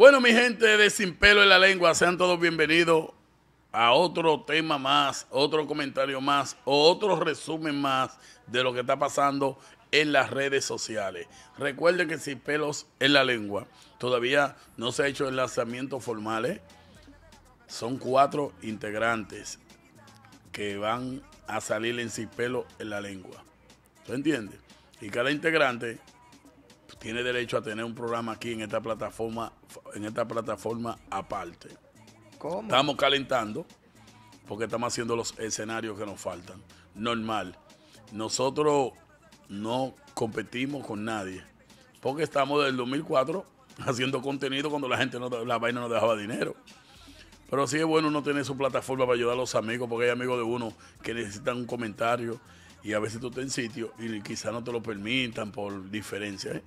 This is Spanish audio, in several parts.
Bueno, mi gente de Sin Pelo en la Lengua, sean todos bienvenidos a otro tema más, otro comentario más, otro resumen más de lo que está pasando en las redes sociales. Recuerden que Sin Pelos en la Lengua todavía no se ha hecho el lanzamiento formal. Son cuatro integrantes que van a salir en Sin Pelos en la Lengua. ¿Tú entiende? Y cada integrante tiene derecho a tener un programa aquí en esta plataforma, en esta plataforma aparte. ¿Cómo? Estamos calentando porque estamos haciendo los escenarios que nos faltan. Normal. Nosotros no competimos con nadie porque estamos desde el 2004 haciendo contenido cuando la gente no, la vaina no dejaba dinero. Pero sí es bueno uno tener su plataforma para ayudar a los amigos, porque hay amigos de uno que necesitan un comentario y a veces tú estás en sitio y quizás no te lo permitan por diferencia. ¿eh?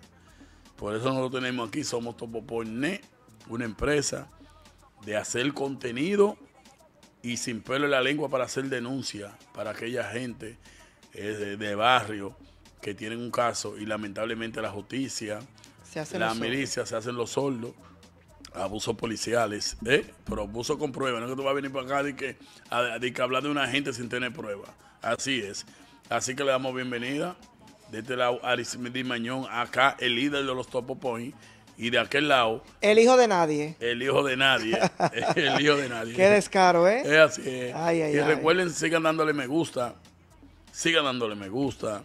Por eso lo tenemos aquí Somos Topoporné, una empresa de hacer contenido y sin pelo en la lengua para hacer denuncia para aquella gente eh, de, barrio que tienen un caso y lamentablemente la justicia, la milicia se hacen los soldos, abusos policiales, ¿eh? pero abuso con pruebas. No es que tú vas a venir para acá que, a, que hablar de una gente sin tener pruebas. Así es. Así que le damos bienvenida de este lado, Arismendi Mañón, acá el líder de los Topo y de aquel lado. El hijo de nadie. El hijo de nadie. el hijo de nadie. Qué descaro, ¿eh? Es así. ¿eh? y recuerden, sigan dándole me gusta. Sigan dándole me gusta.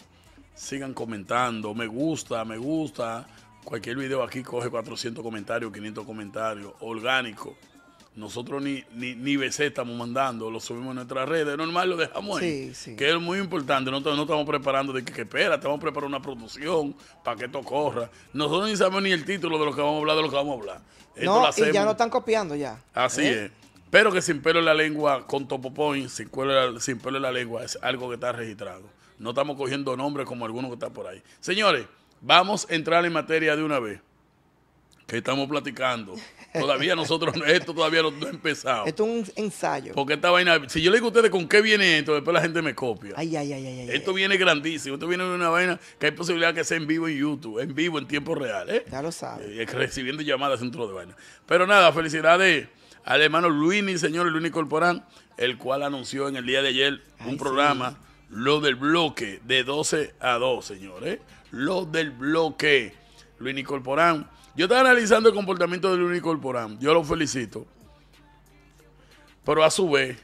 Sigan comentando. Me gusta, me gusta. Cualquier video aquí coge 400 comentarios, 500 comentarios. Orgánico. Nosotros ni, ni, BC estamos mandando, lo subimos en nuestras redes, normal lo dejamos ahí. Sí, sí. Que es muy importante, Nosotros no estamos preparando de que, espera, estamos preparando una producción para que esto corra. Nosotros ni sabemos ni el título de lo que vamos a hablar, de lo que vamos a hablar. no, y ya no están copiando ya. Así ¿Eh? es. Pero que sin pelo en la lengua con Topo Point, sin, sin pelo en la lengua, es algo que está registrado. No estamos cogiendo nombres como alguno que está por ahí. Señores, vamos a entrar en materia de una vez. Que estamos platicando. Todavía nosotros, esto todavía no, empezamos. empezado. Esto es un ensayo. Porque esta vaina, si yo le digo a ustedes con qué viene esto, después la gente me copia. Ay, ay, ay, ay. Esto viene grandísimo. Esto viene de una vaina que hay posibilidad que sea en vivo en YouTube, en vivo, en tiempo real, ¿eh? Ya lo sabes. Eh, recibiendo llamadas dentro de vaina. Pero nada, felicidades al hermano Luini, señor Luini Corporán, el cual anunció en el día de ayer un programa, lo del bloque, de 12 a 2, señores. Lo del bloque. Luini Corporán yo estaba analizando el comportamiento de Luis Corporán. Yo lo felicito. Pero a su vez,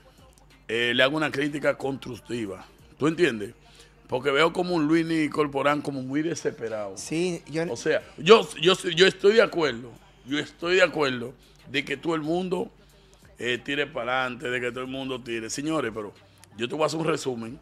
eh, le hago una crítica constructiva. ¿Tú entiendes? Porque veo como un Luis Corporán como muy desesperado. Sí, yo... O sea, yo, yo, yo estoy de acuerdo. Yo estoy de acuerdo de que todo el mundo eh, tire para adelante, de que todo el mundo tire. Señores, pero yo te voy a hacer un resumen.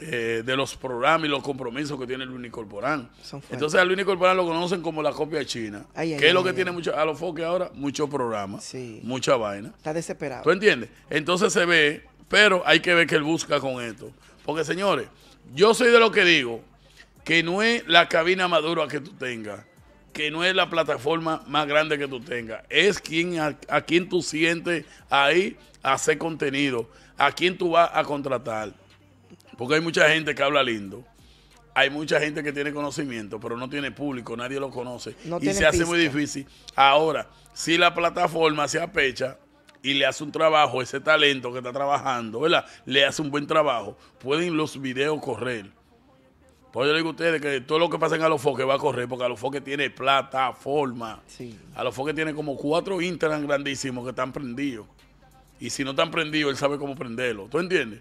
Eh, de los programas y los compromisos que tiene el Corporán. Entonces a Unicorporán lo conocen como la copia china. ¿Qué que es lo que tiene mucho, a los foques ahora, muchos programa, mucha vaina. Está desesperado. ¿Tú entiendes? Entonces se ve, pero hay que ver qué él busca con esto. Porque señores, yo soy de lo que digo, que no es la cabina madura que tú tengas, que no es la plataforma más grande que tú tengas, es quien, a, a quien tú sientes ahí hacer contenido, a quien tú vas a contratar. Porque hay mucha gente que habla lindo. Hay mucha gente que tiene conocimiento, pero no tiene público, nadie lo conoce. y se hace muy difícil. Ahora, si la plataforma se apecha y le hace un trabajo, ese talento que está trabajando, ¿verdad? Le hace un buen trabajo, pueden los videos correr. Por yo le digo a ustedes que todo lo que pasa en Alofoque va a correr, porque a los foques tiene plataforma. los foques tiene como cuatro Instagram grandísimos que están prendidos. Y si no están prendidos, él sabe cómo prenderlo. ¿Tú entiendes?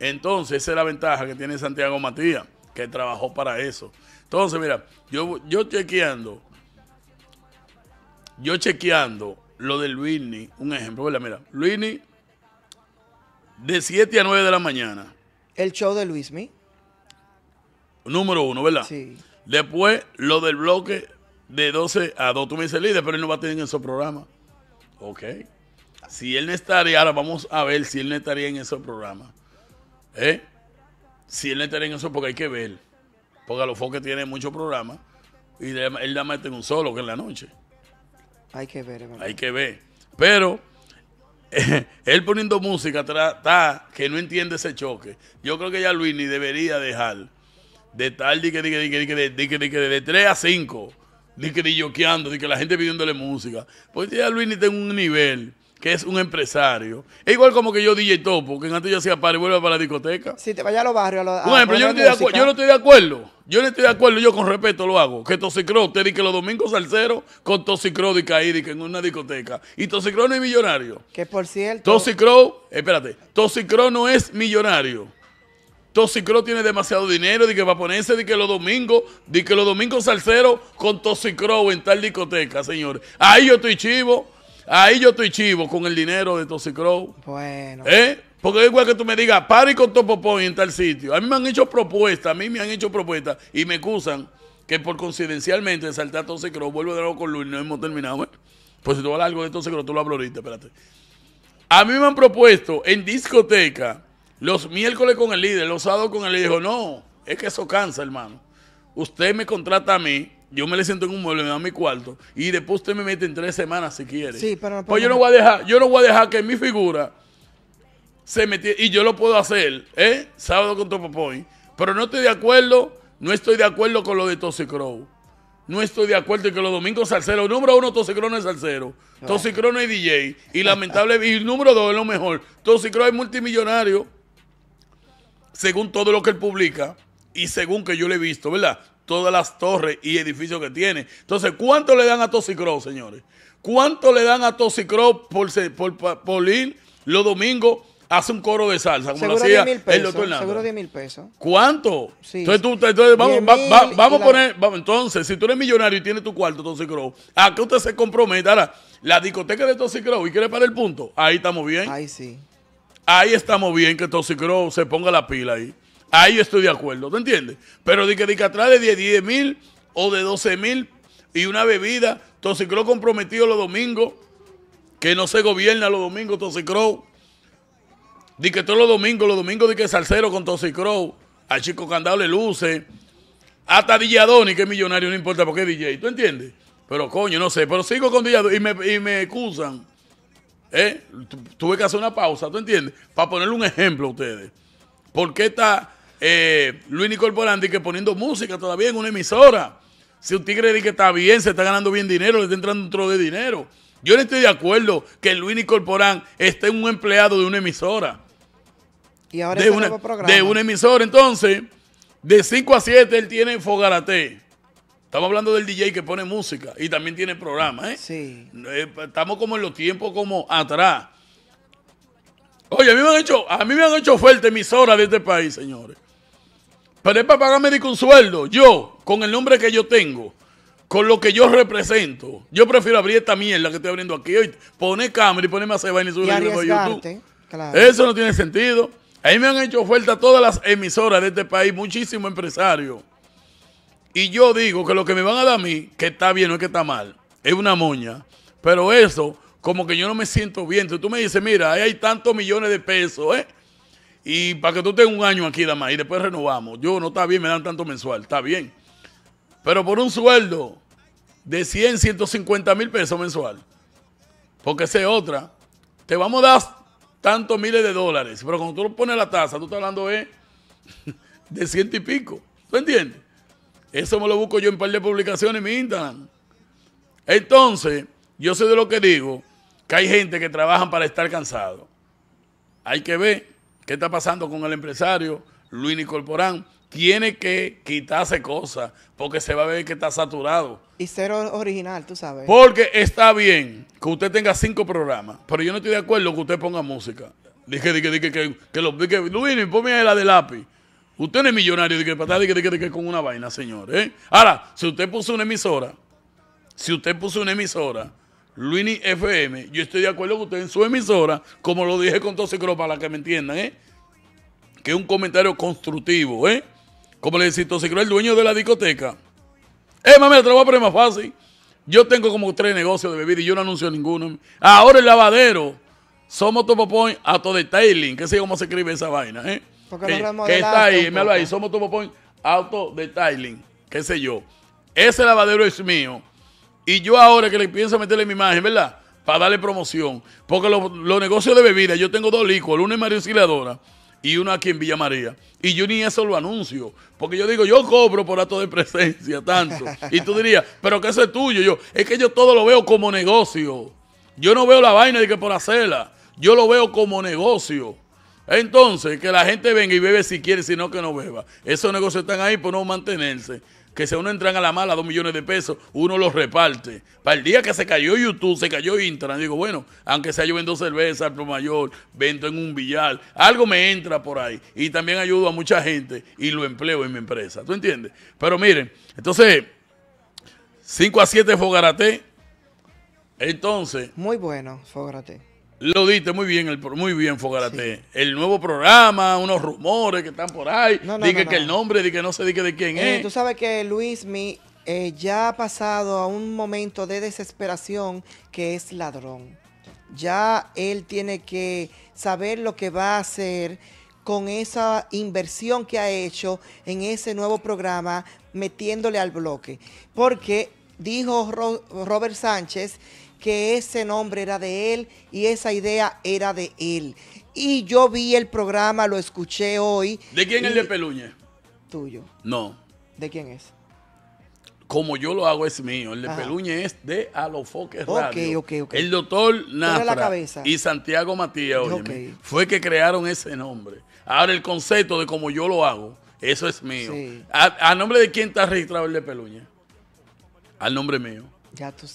Entonces, esa es la ventaja que tiene Santiago Matías, que trabajó para eso. Entonces, mira, yo, yo chequeando, yo chequeando lo de Luini, un ejemplo, ¿verdad? Mira, Luini, de 7 a 9 de la mañana. El show de Luismi. Número uno, ¿verdad? Sí. Después, lo del bloque de 12 a 2. Tú me dices, líder, pero él no va a tener en su programa. Ok. Si él no estaría, ahora vamos a ver si él no estaría en ese programa. ¿Eh? Si él no está en eso, porque hay que ver. Porque a los foques tiene muchos programas y él da mete en un solo, que en la noche. Hay que ver, Hay que ver. Pero él poniendo música está que no entiende ese choque. Yo creo que ya Luis ni debería dejar de tal di que que de 3 a 5, Ni que di yoqueando, di que la gente pidiéndole música. Porque ya Luis ni tiene un nivel que es un empresario. Es igual como que yo DJ Topo, que antes yo hacía par y vuelve para la discoteca. Si te vayas a los barrios, a Bueno, yo no, estoy de yo no estoy de acuerdo. Yo no estoy de acuerdo, yo con respeto lo hago. Que Tosicro, te dice que los domingos cero con Tosicro de en una discoteca. Y Tosicro no es millonario. Que por cierto. Tosicro, espérate, Tosicro no es millonario. Tosicro tiene demasiado dinero, de que va a ponerse, de que los domingos, de que los domingos salseros con Tosicro en tal discoteca, señores. Ahí yo estoy chivo. Ahí yo estoy chivo con el dinero de Toxicro. Bueno. ¿Eh? Porque es igual que tú me digas, pari con Topopón en tal sitio. A mí me han hecho propuestas, a mí me han hecho propuestas y me acusan que por coincidencialmente saltar Toxicro, vuelvo de nuevo con Luis, no hemos terminado, ¿eh? Pues si tú hablas algo de Toxicro, tú lo hablas ahorita, espérate. A mí me han propuesto en discoteca los miércoles con el líder, los sábados con el líder. Dijo, no, es que eso cansa, hermano. Usted me contrata a mí yo me le siento en un mueble, me da mi cuarto y después usted me mete en tres semanas si quiere. Sí, pero no pues yo no voy a dejar, yo no voy a dejar que mi figura se metiera y yo lo puedo hacer, ¿eh? Sábado con Topopoy. pero no estoy de acuerdo, no estoy de acuerdo con lo de Crow No estoy de acuerdo en que los domingos salsero, número uno, no es salsero, no. es DJ, y lamentable, y número dos es lo mejor, Tosicrono es multimillonario, según todo lo que él publica, y según que yo le he visto, ¿verdad? todas las torres y edificios que tiene. Entonces, ¿cuánto le dan a Toxicro, señores? ¿Cuánto le dan a Toxicro por, por, ir los domingos hace un coro de salsa, seguro lo Seguro 10 mil pesos. ¿Cuánto? entonces, tú, vamos, a poner, entonces, si tú eres millonario y tienes tu cuarto, Tosicro, ¿a qué usted se compromete? Ahora, la discoteca de Tosicro, Crow, ¿y quiere parar el punto? Ahí estamos bien. Ahí sí. Ahí estamos bien que Tosicro se ponga la pila ahí. Ahí estoy de acuerdo, ¿te entiendes? Pero di que, atrás de 10, mil o de 12 mil y una bebida, Tosicro comprometido los domingos, que no se gobierna los domingos Tosicro. Di que todos los domingos, los domingos di que salsero con Tosicro, al chico Candado le luce, hasta Dilladoni, que es millonario, no importa porque es DJ, ¿tú entiendes? Pero coño, no sé, pero sigo con Dilladoni y me, y me excusan. ¿eh? Tuve que hacer una pausa, ¿tú entiendes? Para ponerle un ejemplo a ustedes. ¿Por qué está eh, Luis Nicol Dice que poniendo música todavía en una emisora. Si tigre Dice que está bien, se está ganando bien dinero, le está entrando un tro de dinero. Yo no estoy de acuerdo que Luis Nicolporán esté un empleado de una emisora. Y ahora de, programa. de una emisora, entonces, de 5 a 7 él tiene Fogarate. Estamos hablando del DJ que pone música y también tiene programa, ¿eh? eh estamos como en los tiempos como atrás. Oye, a mí me han hecho, a mí me han hecho fuerte emisora de este país, señores. Pero es para pagarme de un sueldo. Yo, con el nombre que yo tengo, con lo que yo represento, yo prefiero abrir esta mierda que estoy abriendo aquí hoy. Poner cámara y ponerme a hacer y YouTube. Claro. Eso no tiene sentido. Ahí me han hecho oferta todas las emisoras de este país, muchísimos empresarios. Y yo digo que lo que me van a dar a mí, que está bien, no es que está mal, es una moña. Pero eso, como que yo no me siento bien. Entonces tú me dices, mira, ahí hay tantos millones de pesos, ¿eh? Y para que tú tengas un año aquí dama, y después renovamos. Yo no está bien, me dan tanto mensual, está bien. Pero por un sueldo de 100, 150 mil pesos mensual, porque sea otra, te vamos a dar tantos miles de dólares. Pero cuando tú pones la tasa, tú estás hablando de de ciento y pico. ¿Tú entiendes? Eso me lo busco yo en un par de publicaciones en mi Instagram. Entonces, yo sé de lo que digo, que hay gente que trabajan para estar cansado. Hay que ver ¿Qué está pasando con el empresario Luis Nicolporán? Tiene que quitarse cosas porque se va a ver que está saturado. Y cero original, tú sabes. Porque está bien que usted tenga cinco programas, pero yo no estoy de acuerdo que usted ponga música. Dije, dije, dije, que, que, los, dije, Luis, ponme la de lápiz. Usted no es millonario, de que dije, que con una vaina, señor. ¿eh? Ahora, si usted puso una emisora, si usted puso una emisora, Luini FM, yo estoy de acuerdo con usted en su emisora, como lo dije con Tosicro para que me entiendan, ¿eh? Que es un comentario constructivo, ¿eh? Como le decía Tosicro, el dueño de la discoteca. Eh, mami, te lo voy a poner más fácil. Yo tengo como tres negocios de bebida y yo no anuncio ninguno. Ahora el lavadero. Somos Point Auto Detailing. Que sé cómo se escribe esa vaina, eh? Porque que, eh, que está ahí, me ahí. Somos Point Auto Detailing. ¿Qué sé yo? Ese lavadero es mío y yo ahora que le a meterle mi imagen, ¿verdad? Para darle promoción. Porque los, negocios de bebidas, yo tengo dos licor, Uno en María y uno aquí en Villa María. Y yo ni eso lo anuncio. Porque yo digo, yo cobro por acto de presencia tanto. Y tú dirías, pero que eso es tuyo. Yo, es que yo todo lo veo como negocio. Yo no veo la vaina de que por hacerla. Yo lo veo como negocio. Entonces, que la gente venga y bebe si quiere, sino que no beba. Esos negocios están ahí por no mantenerse que si uno entran a la mala dos millones de pesos, uno los reparte. Para el día que se cayó YouTube, se cayó Instagram digo, bueno, aunque sea yo vendo cerveza pro mayor, vendo en un billar, algo me entra por ahí. Y también ayudo a mucha gente y lo empleo en mi empresa. ¿Tú entiendes? Pero miren, entonces, 5 a 7 Fogarate. Entonces. Muy bueno, Fogarate. Lo diste muy bien, el, muy bien, Fogarate. El nuevo programa, unos rumores que están por ahí. Diga que el nombre, dije que no sé dije de quién eh, es. Tú sabes que Luis Mi eh, ya ha pasado a un momento de desesperación que es ladrón. Ya él tiene que saber lo que va a hacer con esa inversión que ha hecho en ese nuevo programa metiéndole al bloque. Porque dijo Robert Sánchez que ese nombre era de él y esa idea era de él. Y yo vi el programa, lo escuché hoy. ¿De quién es el de Peluña? Tuyo. No. ¿De quién es? Como yo lo hago es mío. El de Peluña es de Alofoque Radio. Ok, ok, ok. El doctor Nafra y Santiago Matías, fue que crearon ese nombre. Ahora el concepto de como yo lo hago, eso es mío. ¿A nombre de quién está registrado el de Peluña? Al nombre mío.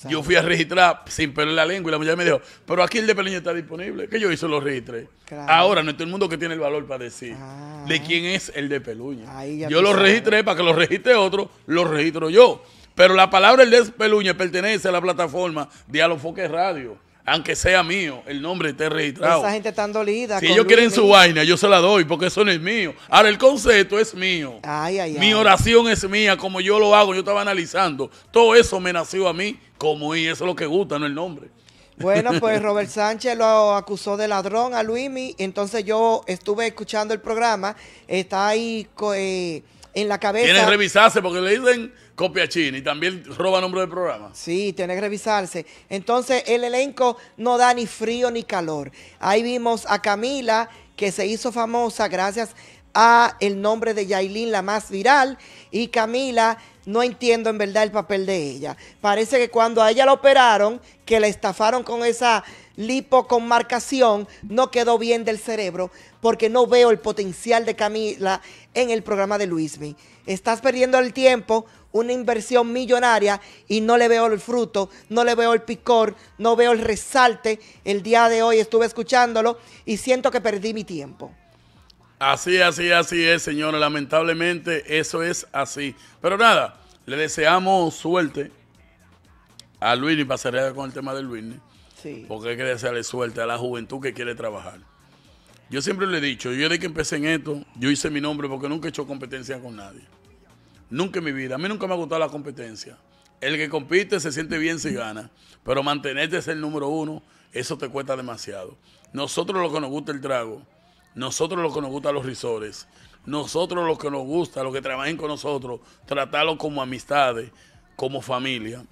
Yo fui a registrar sin perder la lengua y la mujer me dijo, pero aquí el de Peluña está disponible. Que yo hice lo registré. Ahora no es todo el mundo que tiene el valor para decir ah. de quién es el de Peluña. Yo lo registré para que lo registre otro, lo registro yo. Pero la palabra el de Peluña pertenece a la plataforma Alofoque Radio aunque sea mío, el nombre esté registrado. Esa gente está dolida. Si ellos quieren su vaina, yo se la doy porque eso no es mío. Ahora, el concepto es mío. Ay, ay, Mi oración es mía, como yo lo hago, yo estaba analizando. Todo eso me nació a mí como y eso es lo que gusta, no el nombre. Bueno, pues Robert Sánchez lo acusó de ladrón a Luimi. Entonces yo estuve escuchando el programa. Está ahí... Eh, en la cabeza. Tiene que revisarse porque le dicen copia china y también roba nombre del programa. Sí, tiene que revisarse. Entonces, el elenco no da ni frío ni calor. Ahí vimos a Camila, que se hizo famosa gracias a a el nombre de Yailin, la más viral, y Camila, no entiendo en verdad el papel de ella. Parece que cuando a ella la operaron, que la estafaron con esa lipoconmarcación, no quedó bien del cerebro, porque no veo el potencial de Camila en el programa de Luismi. Estás perdiendo el tiempo, una inversión millonaria, y no le veo el fruto, no le veo el picor, no veo el resalte. El día de hoy estuve escuchándolo y siento que perdí mi tiempo. Así, así, así es, señores. Lamentablemente eso es así. Pero nada, le deseamos suerte a Luis y pasaré con el tema del Luis. Sí. Porque hay que desearle suerte a la juventud que quiere trabajar. Yo siempre le he dicho, yo desde que empecé en esto, yo hice mi nombre porque nunca he hecho competencia con nadie. Nunca en mi vida. A mí nunca me ha gustado la competencia. El que compite se siente bien si gana, pero mantenerte es el número uno, eso te cuesta demasiado. Nosotros lo que nos gusta el trago, nosotros los que nos gustan los risores, nosotros los que nos gusta, los que trabajen con nosotros, tratarlos como amistades, como familia.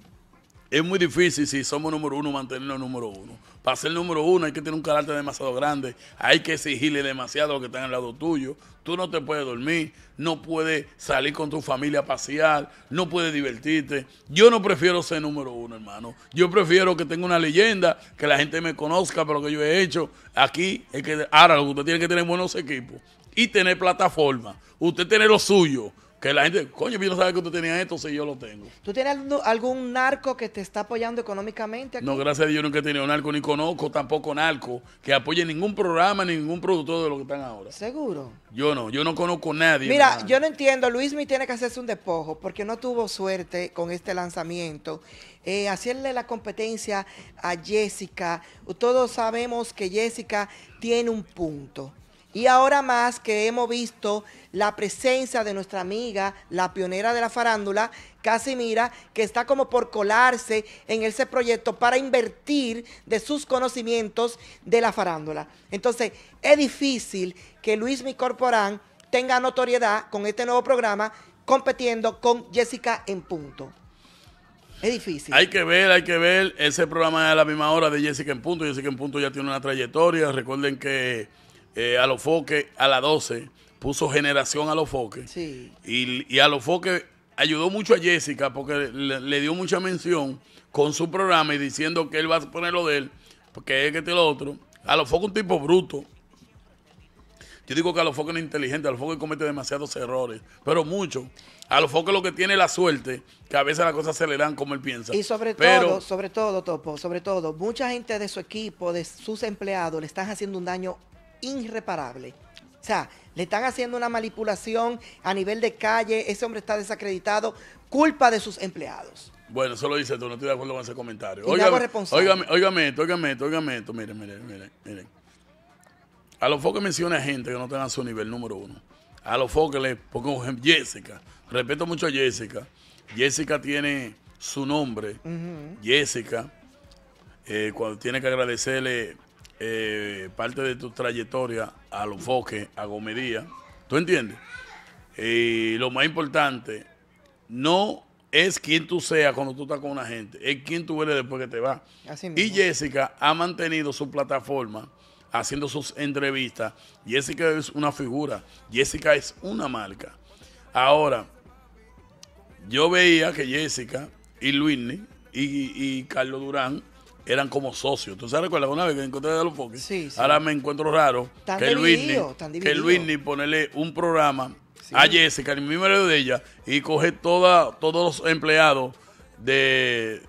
Es muy difícil si somos número uno mantenernos número uno. Para ser número uno hay que tener un carácter demasiado grande, hay que exigirle demasiado a los que están al lado tuyo. Tú no te puedes dormir, no puedes salir con tu familia a pasear, no puedes divertirte. Yo no prefiero ser número uno, hermano. Yo prefiero que tenga una leyenda, que la gente me conozca por lo que yo he hecho. Aquí es que ahora usted tiene que tener buenos equipos y tener plataforma. Usted tiene lo suyo que la gente, coño, yo no sabía que tú tenías esto, si yo lo tengo. ¿Tú tienes algún narco que te está apoyando económicamente? No, gracias a Dios nunca he tenido narco, ni conozco tampoco narco que apoye ningún programa, ningún productor de lo que están ahora. ¿Seguro? Yo no, yo no conozco nadie. Mira, yo no entiendo, Luismi tiene que hacerse un despojo porque no tuvo suerte con este lanzamiento. Eh, hacerle la competencia a Jessica, todos sabemos que Jessica tiene un punto. Y ahora más que hemos visto la presencia de nuestra amiga, la pionera de la farándula, Casimira, que está como por colarse en ese proyecto para invertir de sus conocimientos de la farándula. Entonces, es difícil que Luis Micorporán tenga notoriedad con este nuevo programa compitiendo con Jessica en punto. Es difícil. Hay que ver, hay que ver. Ese programa es a la misma hora de Jessica en punto. Jessica en punto ya tiene una trayectoria. Recuerden que eh, a los foques a las 12, puso generación a los foques. Y, a los foques ayudó mucho a Jessica porque le, dio mucha mención con su programa y diciendo que él va a poner lo de él, porque es que este lo otro. A los foques un tipo bruto. Yo digo que a los foques no es inteligente, a los foques comete demasiados errores, pero mucho A los foques lo que tiene la suerte, que a veces las cosas se le dan como él piensa. Y sobre todo, sobre todo, Topo, sobre todo, mucha gente de su equipo, de sus empleados, le están haciendo un daño irreparable. O sea, le están haciendo una manipulación a nivel de calle, ese hombre está desacreditado, culpa de sus empleados. Bueno, eso lo dice tú, no estoy de acuerdo con ese comentario. Óigame, esto, óigame esto, óigame esto, miren, miren, miren, miren. A los foques menciona gente que no tenga su nivel número uno. A los foques le pongo Jessica. Respeto mucho a Jessica. Jessica tiene su nombre. Jessica, eh, cuando tiene que agradecerle eh, parte de tu trayectoria a los foques, a Gomería. ¿Tú entiendes? Y lo más importante, no es quien tú seas cuando tú estás con una gente, es quien tú eres después que te vas. Y Jessica ha mantenido su plataforma haciendo sus entrevistas. Jessica es una figura, Jessica es una marca. Ahora, yo veía que Jessica y Luis y, y Carlos Durán eran como socios. ¿Tú sabes recuerdas una vez que encontré a los Foques? Sí, Ahora me encuentro raro tan que el ni que ponerle un programa a Jessica, el mismo de ella, y coge toda, todos los empleados de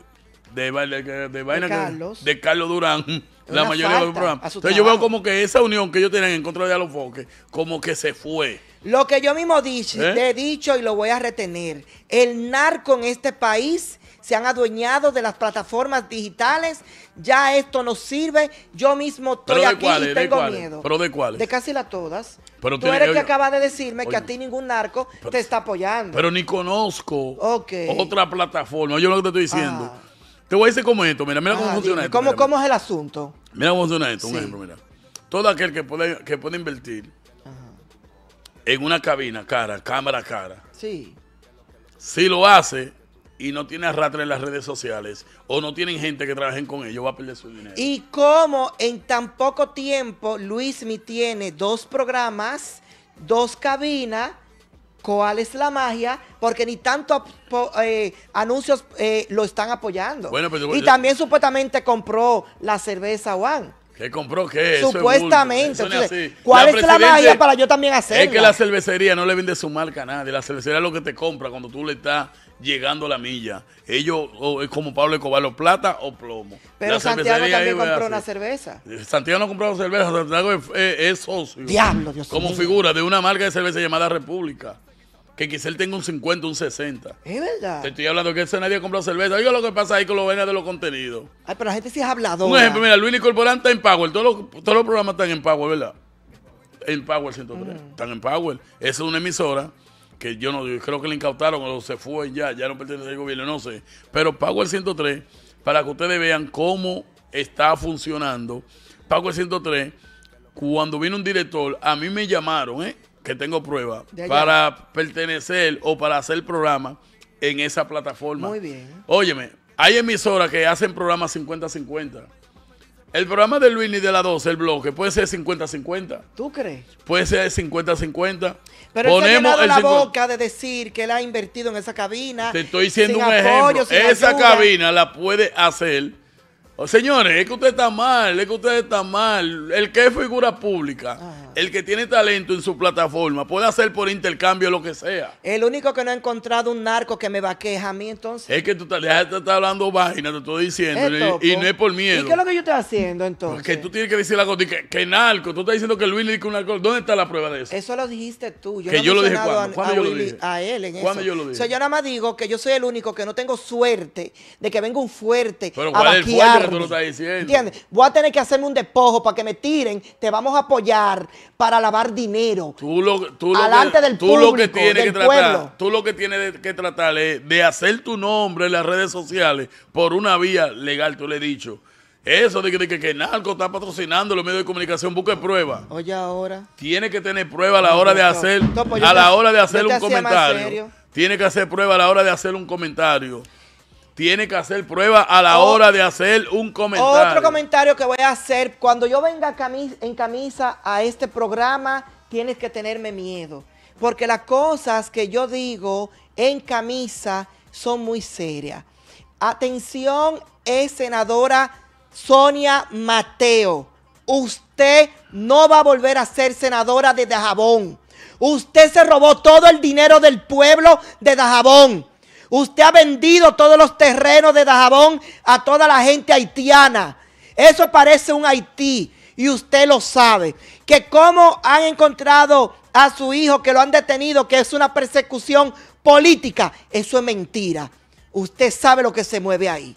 de, de, de, Carlos. de Carlos Durán. la mayoría de los programas. Entonces yo veo como que esa unión que ellos tienen... en contra de los foques, como que se fue. Lo que yo mismo dije, ¿Eh? te he dicho y lo voy a retener. El narco en este país se han adueñado de las plataformas digitales. Ya esto no sirve. Yo mismo estoy aquí y tengo miedo. ¿Pero de cuáles? De casi las todas. Pero Tú eres que, que acaba de decirme que a ti ningún narco te está apoyando. Pero ni conozco otra plataforma. Yo lo que te estoy diciendo. Ah. Te voy a decir como esto, mira, mira cómo ah, funciona esto. Cómo, ¿Cómo, es el asunto? Mira cómo funciona esto, un ejemplo, mira. Todo aquel que puede, que puede invertir en una cabina cara, cámara cara, sí. si lo hace y no tiene arrastre en las redes sociales o no tienen gente que trabajen con ellos, va a perder su dinero. Y como en tan poco tiempo Luismi tiene dos programas, dos cabinas, ¿cuál es la magia? Porque ni tantos eh, anuncios eh, lo están apoyando. y también supuestamente compró la cerveza Juan. ¿Qué compró? ¿Qué? Supuestamente. ¿Cuál es la magia para yo también hacerlo? Es que la cervecería no le vende su marca a nadie. La cervecería es lo que te compra cuando tú le estás llegando a la milla. Ellos, es como Pablo Escobar, plata o plomo. Pero Santiago también compró una cerveza. Eh, Santiago no compró una cerveza, Santiago es, socio. Diablo, Dios Como figura de una marca de cerveza llamada República. Que quizá él tenga un 50, un 60. Es verdad. Te estoy hablando que ese nadie compró cerveza. Oiga lo que pasa ahí con los venas de los contenidos. Ay, pero la gente sí ha hablado. Un ejemplo, mira, Luis Corporán está en Power. Todos los, todos los programas están en Power, ¿verdad? En Power 103. Mm. Están en Power. Esa es una emisora que yo no creo que le incautaron o se fue ya, ya no pertenece al gobierno, no sé. Pero pago el 103 para que ustedes vean cómo está funcionando. Pago el 103. Cuando vino un director, a mí me llamaron, ¿eh? que tengo prueba, para pertenecer o para hacer programa en esa plataforma. Muy bien. Óyeme, hay emisoras que hacen programas 50-50. El programa de ni de la 12, el bloque, puede ser 50-50. ¿Tú crees? Puede ser 50-50. Pero Ponemos él ha la boca de decir que él ha invertido en esa cabina. Te estoy diciendo un ejemplo. Esa cabina la puede hacer Oh, señores, es que usted está mal, es que usted está mal. El que es figura pública, el que tiene talento en su plataforma, puede hacer por intercambio lo que sea. El único que no ha encontrado un narco que me vaqueja a mí, entonces. Es que tú te, estás hablando Vagina te estoy diciendo, y, no es por miedo. ¿Y qué es lo que yo estoy haciendo, entonces? Porque tú tienes que decir la cosa, que, narco, tú estás diciendo que Luis le dijo un narco. ¿Dónde está la prueba de eso? Eso lo dijiste tú. Yo que yo lo dije cuando. A, a él en ¿Cuándo eso? yo lo dije? O sea, yo nada más digo que yo soy el único que no tengo suerte de que venga un fuerte a vaquear. Voy a tener que hacerme un despojo para que me tiren. Te vamos a apoyar para lavar dinero. Tú lo, que, del tienes que tratar, Tú lo que tienes que tratar es de hacer tu nombre en las redes sociales por una vía legal, tú le he dicho. Eso de que, Narco está patrocinando los medios de comunicación, busque prueba Oye, ahora. Tiene que tener prueba a la hora de hacer, pues a la hora de hacer un comentario. Tiene que hacer prueba a la hora de hacer un comentario tiene que hacer prueba a la hora de hacer un comentario. Otro comentario que voy a hacer, cuando yo venga en camisa a este programa, tienes que tenerme miedo, porque las cosas que yo digo en camisa son muy serias. Atención, es senadora Sonia Mateo. Usted no va a volver a ser senadora de Dajabón. Usted se robó todo el dinero del pueblo de Dajabón. Usted ha vendido todos los terrenos de Dajabón a toda la gente haitiana. Eso parece un Haití y usted lo sabe. Que cómo han encontrado a su hijo que lo han detenido, que es una persecución política. Eso es mentira. Usted sabe lo que se mueve ahí.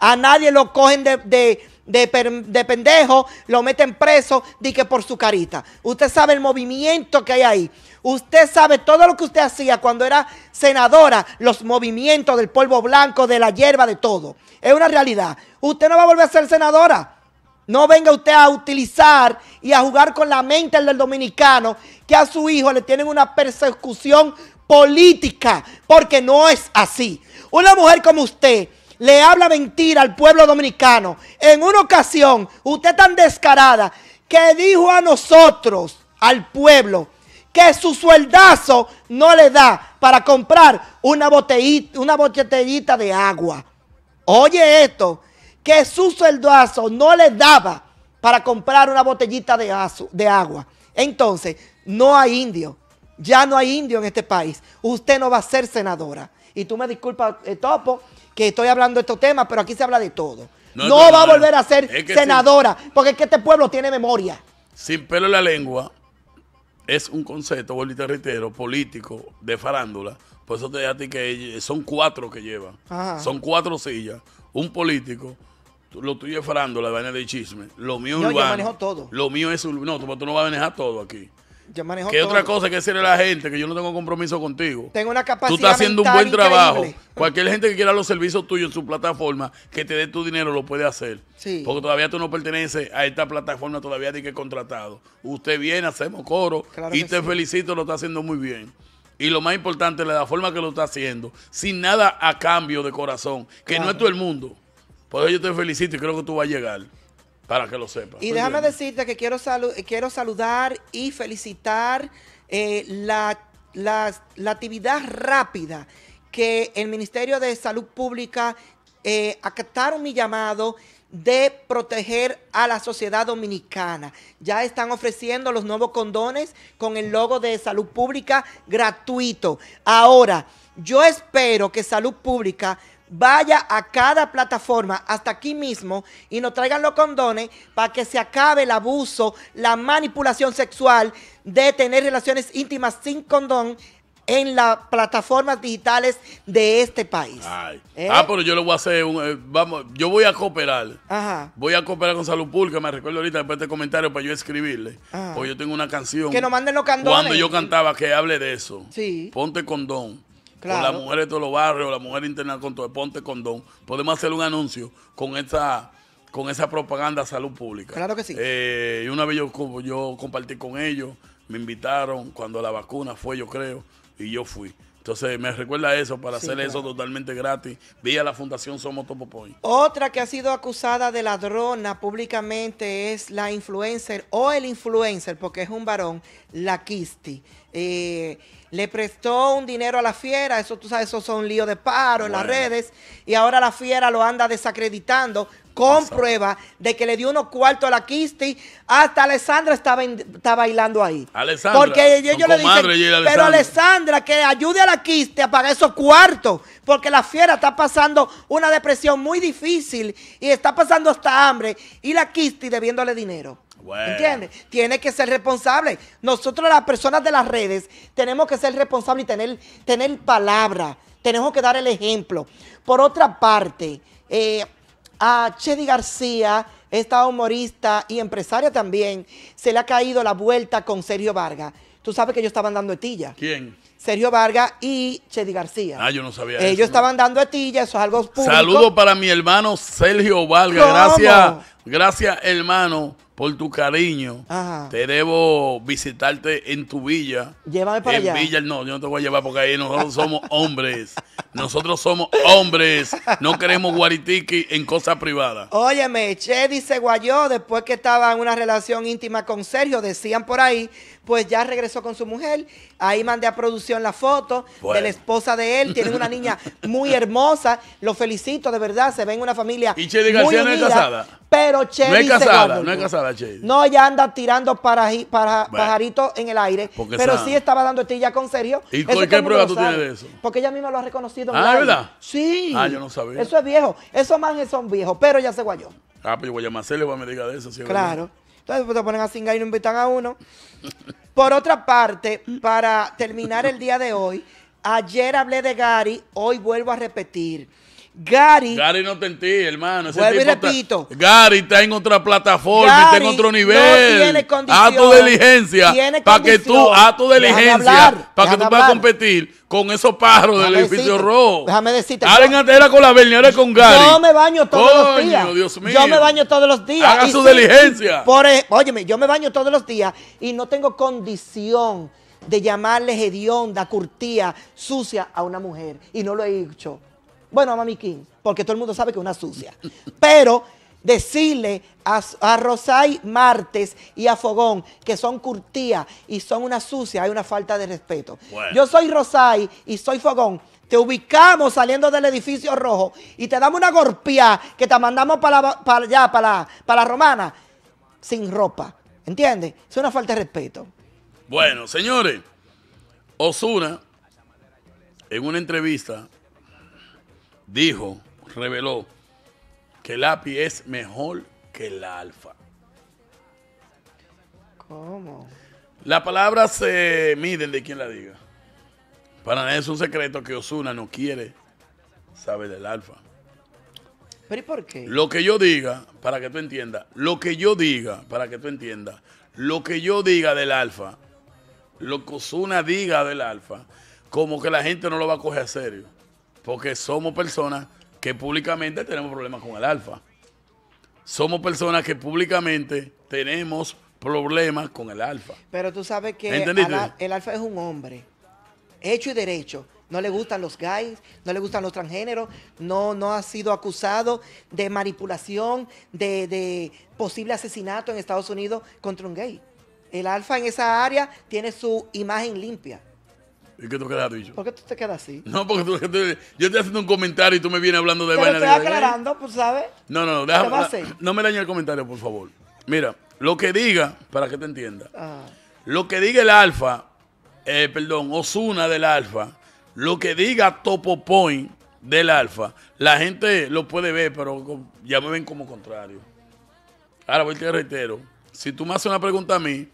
A nadie lo cogen de, pendejo, lo meten preso, di que por su carita. Usted sabe el movimiento que hay ahí. Usted sabe todo lo que usted hacía cuando era senadora, los movimientos del polvo blanco, de la hierba, de todo. Es una realidad. Usted no va a volver a ser senadora. No venga usted a utilizar y a jugar con la mente del dominicano que a su hijo le tienen una persecución política, porque no es así. Una mujer como usted le habla mentira al pueblo dominicano. En una ocasión, usted tan descarada que dijo a nosotros, al pueblo, que su sueldazo no le da para comprar una botellita, de agua. Oye esto, que su sueldazo no le daba para comprar una botellita de, agua. Entonces, no hay indio. Ya no hay indio en este país. Usted no va a ser senadora. Y tú me disculpas, eh, Topo, que estoy hablando de estos temas, pero aquí se habla de todo. No, va a volver a ser senadora, porque es que este pueblo tiene memoria. Sin pelo en la lengua, es un concepto, vuelvo político de farándula. Por eso te digo a ti que son cuatro que lleva. Son cuatro sillas. Un político, lo tuyo es farándula, vaina de chisme. Lo mío es Yo todo. Lo mío es No, tú no vas a manejar todo aquí que otra cosa que decirle a la gente que yo no tengo compromiso contigo? Tengo una capacidad. Tú estás haciendo un buen trabajo. Cualquier gente que quiera los servicios tuyos en su plataforma, que te dé tu dinero, lo puede hacer. Porque todavía tú no perteneces a esta plataforma, todavía ni que contratado. Usted viene, hacemos coro y te felicito, lo está haciendo muy bien. Y lo más importante, la forma que lo está haciendo, sin nada a cambio de corazón, que no es todo el mundo. Por eso yo te felicito y creo que tú vas a llegar. Para que lo sepa. Y déjame decirte que quiero, eh, quiero saludar y felicitar eh, la, actividad rápida que el Ministerio de Salud Pública eh, acataron mi llamado de proteger a la sociedad dominicana. Ya están ofreciendo los nuevos condones con el logo de salud pública gratuito. Ahora, yo espero que salud pública vaya a cada plataforma, hasta aquí mismo, y nos traigan los condones para que se acabe el abuso, la manipulación sexual de tener relaciones íntimas sin condón en las plataformas digitales de este país. ¿Eh? Ah, pero yo lo voy a hacer, eh, vamos, yo voy a cooperar. Ajá. Voy a cooperar con Salud Pública, me recuerdo ahorita después de este comentario para yo escribirle. porque yo tengo una canción. Que nos manden los condones. Cuando yo cantaba que hable de eso. Sí. Ponte condón. Claro. Con las mujeres de todos los barrios, la mujer interna con todo, el ponte don Podemos hacer un anuncio con esa con esa propaganda salud pública. Claro que sí. Eh, y una vez yo compartí con ellos, me invitaron cuando la vacuna fue, yo creo, y yo fui. Entonces me recuerda eso para hacer eso totalmente gratis vía la Fundación Somos Topopoy. Otra que ha sido acusada de ladrona públicamente es la influencer o el influencer, porque es un varón, la Kisti. Eh, le prestó un dinero a la fiera, eso tú sabes, eso son líos de paro en las redes, y ahora la fiera lo anda desacreditando con de que le dio unos cuartos a la Kisti. Hasta Alessandra estaba, bailando ahí. Porque yo le dije pero Alessandra. que ayude a la Kisti a pagar esos cuartos. Porque la fiera está pasando una depresión muy difícil y está pasando hasta hambre. Y la Kisti debiéndole dinero. Bueno. ¿Entiendes? Tiene que ser responsable. Nosotros, las personas de las redes, tenemos que ser responsables y tener, tener palabra. Tenemos que dar el ejemplo. Por otra parte, eh, a Chedi García, esta humorista y empresaria también, se le ha caído la vuelta con Sergio Vargas. Tú sabes que ellos estaban dando etilla. ¿Quién? Sergio Vargas y Chedi García. Ah, yo no sabía Ellos estaban dando etilla, eso es algo público. Saludos para mi hermano Sergio Vargas. Gracias Gracias, hermano, por tu cariño. Te debo visitarte en tu villa. Llévame para allá. En Villa, no, yo no te voy a llevar porque ahí nosotros somos hombres. Nosotros somos hombres. No queremos guaritiqui en cosas privadas. Óyeme, Chedi dice Guayó, después que estaba en una relación íntima con Sergio, decían por ahí, pues ya regresó con su mujer. Ahí mandé a producción la foto de la pues. esposa de él. tiene una niña muy hermosa. Lo felicito, de verdad. Se ven una familia. ¿Y Che García no es casada? Pero Chelsea. No es casada, no es casada, che. No, ella anda tirando para, para pajaritos en el aire. Pero sí estaba dando estilla con Sergio. ¿Y qué prueba tú tienes de eso? Porque ella misma lo ha reconocido. ah, ¿verdad? Sí. Ah, yo no sabía. Eso es viejo. Esos manes son viejos, pero ya se guayó. Ah, pues yo voy a llamar a Sergio para me diga de eso. Si claro. Entonces pues, te ponen a cingar y no invitan a uno. Por otra parte, para terminar el día de hoy, ayer hablé de Gary, hoy vuelvo a repetir. Gary. Gary no te entiende, hermano. Ese vuelvo y repito. Gary está en otra plataforma, está en otro nivel. No tiene condición. tu diligencia. Para que tú, tu diligencia. Para que tú puedas competir con esos pájaros del edificio rojo. Déjame decirte. Ahora en antes era con la Berni, ahora con Gary. Yo me baño todos los días. Dios mío. Yo me baño todos los días. Haga su diligencia. Por, e-, óyeme, yo me baño todos los días y no tengo condición de llamarle hedionda, curtía, sucia a una mujer. Y no lo he hecho. Bueno, a Mami King, porque todo el mundo sabe que es una sucia. Pero decirle a, Rosay Martes y a Fogón que son curtías y son una sucia, hay una falta de respeto. Yo soy Rosay y soy Fogón. Te ubicamos saliendo del edificio rojo y te damos una golpeada que te mandamos para, allá, para la, para la romana, sin ropa. ¿Entiendes? Es una falta de respeto. Bueno, señores, Osuna, en una entrevista, dijo, reveló, que el API es mejor que el alfa. ¿Cómo? La palabra se miden de quien la diga. Para nada es un secreto que Osuna no quiere saber del alfa. ¿Pero y por qué? Lo que yo diga, para que tú entiendas, lo que yo diga, para que tú entiendas, lo que yo diga del alfa, lo que Osuna diga del alfa, como que la gente no lo va a coger a serio. Porque somos personas que públicamente tenemos problemas con el alfa. Somos personas que públicamente tenemos problemas con el alfa. Pero tú sabes que el alfa es un hombre, hecho y derecho. No le gustan los gays, no le gustan los transgéneros, no, no ha sido acusado de manipulación, de posible asesinato en Estados Unidos contra un gay. El alfa en esa área tiene su imagen limpia. ¿Y qué tú quedas dicho? ¿Por qué tú te quedas así? No, porque tú, te, yo estoy haciendo un comentario y tú me vienes hablando de Te estoy aclarando, ¿eh? pues, ¿sabes? No, no, déjame, ah, no me dañes el comentario, por favor. Mira, lo que diga, para que te entienda, ah. lo que diga el Alfa, eh, perdón, Osuna del Alfa, lo que diga Topo Point del Alfa, la gente lo puede ver, pero ya me ven como contrario. Ahora voy te reitero, si tú me haces una pregunta a mí,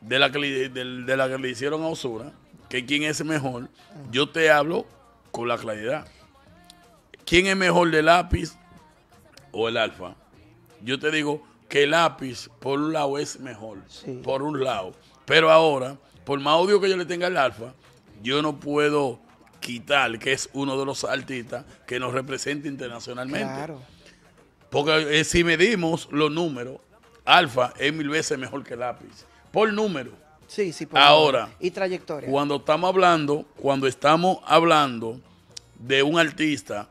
de la que le, de, la que le hicieron a Osura, que quién es mejor, yo te hablo con la claridad. ¿Quién es mejor de lápiz o el alfa? Yo te digo que el lápiz por un lado es mejor, por un lado. Pero ahora, por más odio que yo le tenga al alfa, yo no puedo quitar que es uno de los artistas que nos representa internacionalmente. Porque eh, si medimos los números, Alfa es mil veces mejor que Lápiz por número. Sí, sí, por Ahora, y trayectoria. Cuando estamos hablando, cuando estamos hablando de un artista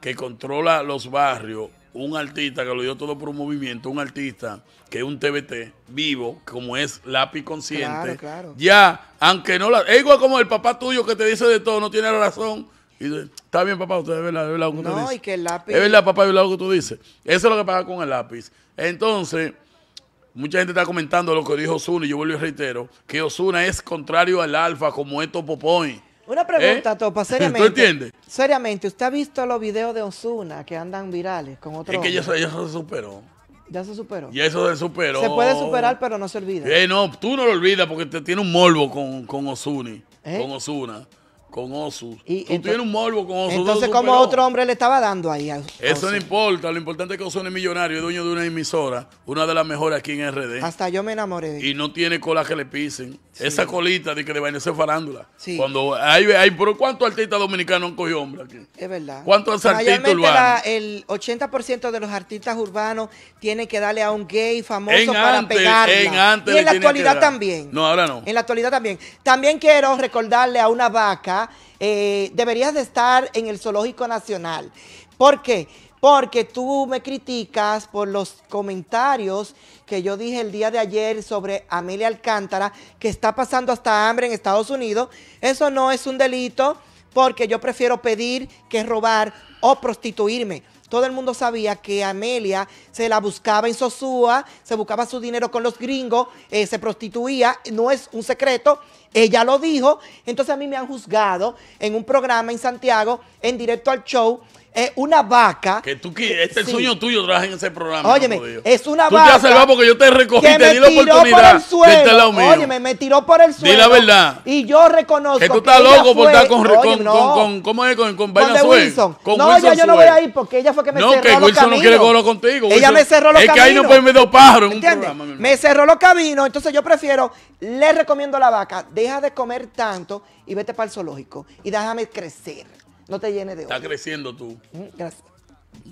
que controla los barrios, un artista que lo dio todo por un movimiento, un artista que es un TBT vivo, como es Lápiz Consciente, claro, ya, aunque no la... Es igual como el papá tuyo que te dice de todo, no tiene razón. Y dice, está bien, papá, usted es verdad, es verdad lo que tú dices. No, y que el lápiz... Es verdad, papá, es verdad lo que tú dices. Eso es lo que pasa con el lápiz. Entonces, Mucha gente está comentando lo que dijo Osuna y yo vuelvo y reitero que Osuna es contrario al alfa como es Topo Una pregunta, ¿Eh? Topa, seriamente. ¿Tú entiendes? Seriamente, ¿usted ha visto los videos de Osuna que andan virales con otros? Es que ya, ya se superó. Ya se superó. Y eso se superó. Se puede superar, pero no se olvida. Eh, no, tú no lo olvidas porque te tiene un morbo con, con Osuni. ¿Eh? Con Osuna con osos Y, Tú tienes un morbo con osos Entonces, como otro hombre le estaba dando ahí a, Eso no importa. Lo importante es que Osus es millonario, es dueño de una emisora, una de las mejores aquí en RD. Hasta yo me enamoré de Y no tiene cola que le pisen. Esa colita de que de vaina es farándula. Sí. Cuando hay, hay, pero ¿cuántos artistas dominicanos han cogido hombre aquí? Es verdad. ¿Cuántos artistas urbanos? el 80% de los artistas urbanos tienen que darle a un gay famoso para antes, y en la actualidad también. No, ahora no. En la actualidad también. También quiero recordarle a una vaca eh, deberías de estar en el Zoológico Nacional. ¿Por qué? Porque tú me criticas por los comentarios que yo dije el día de ayer sobre Amelia Alcántara, que está pasando hasta hambre en Estados Unidos. Eso no es un delito porque yo prefiero pedir que robar o prostituirme todo el mundo sabía que Amelia se la buscaba en Sosúa, se buscaba su dinero con los gringos, eh, se prostituía, no es un secreto, ella lo dijo. Entonces a mí me han juzgado en un programa en Santiago, en directo al show, es una vaca. Que tú este es el sueño tuyo trabajar en ese programa. Óyeme, es una vaca. Tú te salvado porque yo te recogí te di la oportunidad. Por el este suelo. Mío. me tiró por el suelo. Di la verdad. Y yo reconozco. Que tú estás loco por estar con, con, con, ¿Cómo es? Con, con, Wilson. no, yo, no voy a ir porque ella fue que me cerró los caminos. No, que Wilson no quiere colo contigo. Ella me cerró los caminos. Es que ahí no pueden meter pájaros en un programa. Me cerró los caminos. Entonces yo prefiero, le recomiendo a la vaca, deja de comer tanto y vete para el zoológico y déjame crecer. No te llenes de odio. Está creciendo tú. Mm, gracias.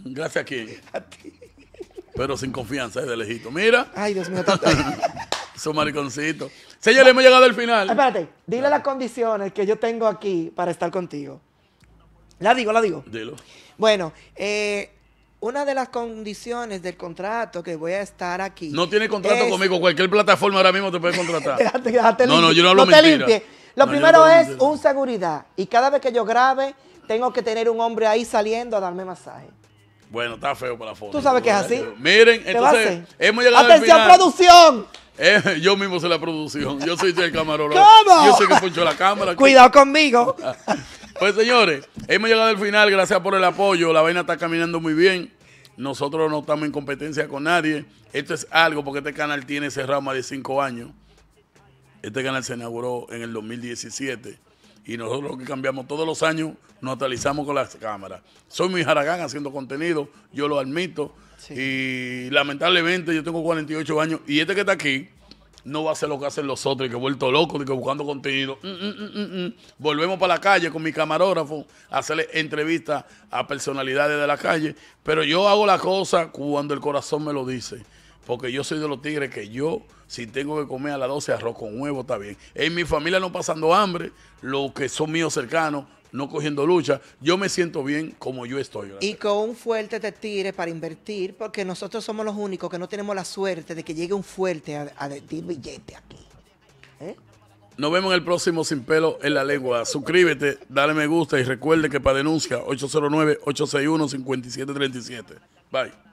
Gracias a quién. A ti. Pero sin confianza, es de lejito. Mira. Ay, Dios mío, Su mariconcito. le hemos llegado al final. Ah, espérate, dile las condiciones que yo tengo aquí para estar contigo. La digo, la digo. Dilo. Bueno, eh, una de las condiciones del contrato que voy a estar aquí. No tiene contrato conmigo, cualquier plataforma ahora mismo te puede contratar. no, no, yo no hablo no mentira. Te limpie. Lo primero es un seguridad. Y cada vez que yo grabe, tengo que tener un hombre ahí saliendo a darme masaje. Bueno, está feo para la foto. Tú sabes que es así. Miren, entonces ¡Atención, producción! Eh, yo mismo soy la producción. Yo soy el camarógrafo. ¿Cómo? Yo sé que poncho la cámara. Cuidado conmigo. Pues señores, hemos llegado al final. Gracias por el apoyo. La vaina está caminando muy bien. Nosotros no estamos en competencia con nadie. Esto es algo porque este canal tiene cerrado más de cinco años. Este canal se inauguró en el 2017 y nosotros lo que cambiamos todos los años nos actualizamos con las cámaras. Soy mi jaragán haciendo contenido, yo lo admito y lamentablemente yo tengo 48 años y este que está aquí no va a hacer lo que hacen los otros, y que vuelto loco, que buscando contenido. Mm, mm, mm, Volvemos para la calle con mi camarógrafo a hacerle entrevistas a personalidades de la calle, pero yo hago la cosa cuando el corazón me lo dice. Porque yo soy de los tigres que yo, si tengo que comer a las 12 arroz con huevo, está bien. En mi familia no pasando hambre, los que son míos cercanos, no cogiendo lucha, yo me siento bien como yo estoy. Y con un fuerte te tire para invertir, porque nosotros somos los únicos que no tenemos la suerte de que llegue un fuerte a, decir billete aquí. ¿Eh? Nos vemos en el próximo Sin Pelo en la Lengua. Suscríbete, dale me gusta y recuerde que para denuncia 809-861-5737. Bye.